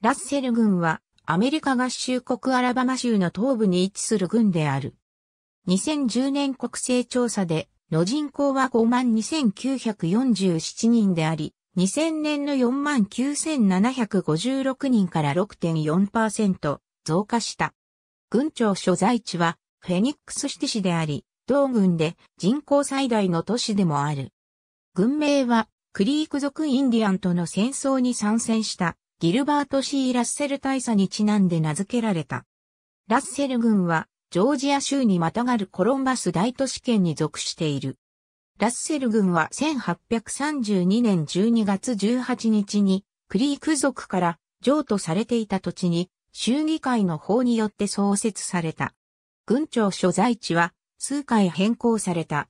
ラッセル軍はアメリカ合衆国アラバマ州の東部に位置する軍である。2010年国勢調査での人口は52,947人であり、2000年の49,756人から6.4%増加した。軍庁所在地はフェニックスシティ市であり、同軍で人口最大の都市でもある。軍名はクリーク族インディアンとの戦争に参戦したギルバート・ C・ ラッセル大佐にちなんで名付けられた。ラッセル軍は、ジョージア州にまたがるコロンバス大都市圏に属している。ラッセル軍は1832年12月18日に、クリーク族から譲渡されていた土地に、州議会の法によって創設された。軍庁所在地は、数回変更された。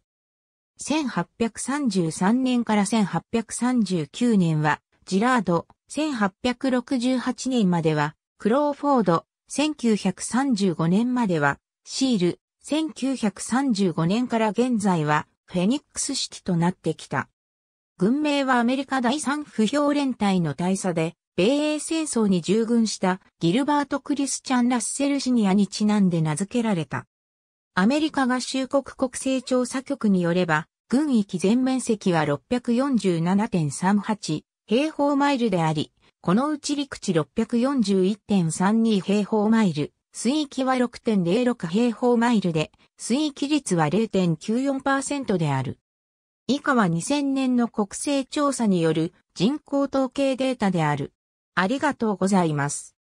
1833年から1839年は、ジラード、1868年までは、クローフォード、1935年までは、シール、1935年から現在は、フェニックスシティとなってきた。軍名はアメリカ第三不評連隊の大佐で、米英戦争に従軍したギルバート・クリスチャン・ラッセル・シニアにちなんで名付けられた。アメリカ合衆国国勢調査局によれば、軍域全面積は647.38平方マイルであり、このうち陸地641.32平方マイル、水域は6.06平方マイルで、水域率は0.94%である。以下は2000年の国勢調査による人口統計データである。ありがとうございます。